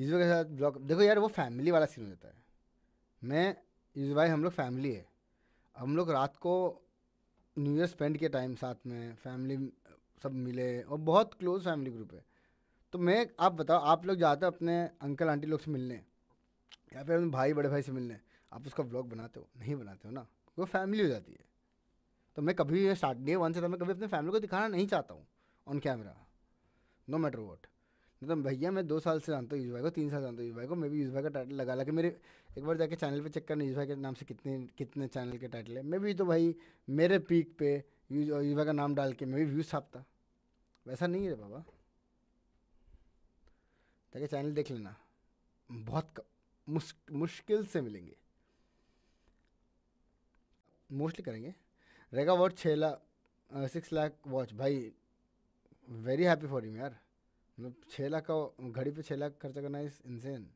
यूजुफ के साथ ब्लॉक देखो यार वो फैमिली वाला सीन हो जाता है मैं यूजुफ भाई हम लोग फैमिली है हम लोग रात को न्यू ईयर स्पेंड किया टाइम साथ में फैमिली सब मिले और बहुत क्लोज फैमिली ग्रुप है तो मैं आप बताओ आप लोग जाते हो अपने अंकल आंटी लोग से मिलने या फिर अपने भाई बड़े भाई से मिलने आप उसका ब्लॉग बनाते हो नहीं बनाते हो ना वो फैमिली हो जाती है तो मैं कभी स्टार्ट डे वन से था मैं कभी अपने फैमिली को दिखाना नहीं चाहता हूँ on camera no matter what एकदम भैया मैं दो साल से जानता हूँ यूज भाई को तीन साल जानता हूँ यूज भाई को मैं भी यूज भाई का टाइटल लगा लगा मेरे एक बार जाके चैनल पे चेक करना यूज भाई के नाम से कितने कितने चैनल के टाइटल है मैं भी तो भाई मेरे पीक पे यूज यूज भाई का नाम डाल के मैं भी व्यूज़ छापता वैसा नहीं है बाबा ताकि चैनल देख लेना बहुत मुश्किल से मिलेंगे मोस्टली करेंगे रेगा वॉच छः लाख सिक्स लाख वॉच भाई वेरी हैप्पी फॉर यू यार मतलब छः लाख का घड़ी पे छः लाख खर्चा करना इज इंसेन